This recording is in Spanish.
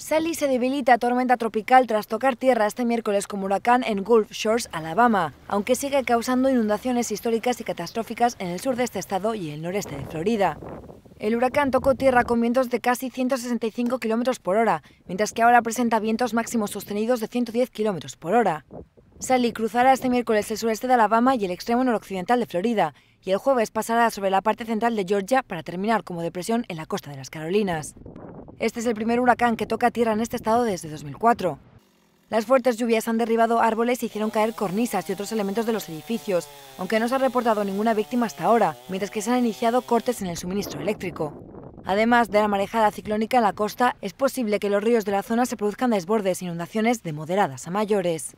Sally se debilita a tormenta tropical tras tocar tierra este miércoles como huracán en Gulf Shores, Alabama, aunque sigue causando inundaciones históricas y catastróficas en el sur de este estado y el noreste de Florida. El huracán tocó tierra con vientos de casi 165 km por hora, mientras que ahora presenta vientos máximos sostenidos de 110 km por hora. Sally cruzará este miércoles el sureste de Alabama y el extremo noroccidental de Florida, y el jueves pasará sobre la parte central de Georgia para terminar como depresión en la costa de las Carolinas. Este es el primer huracán que toca tierra en este estado desde 2004. Las fuertes lluvias han derribado árboles y hicieron caer cornisas y otros elementos de los edificios, aunque no se ha reportado ninguna víctima hasta ahora, mientras que se han iniciado cortes en el suministro eléctrico. Además de la marejada ciclónica en la costa, es posible que los ríos de la zona se produzcan desbordes, e inundaciones de moderadas a mayores.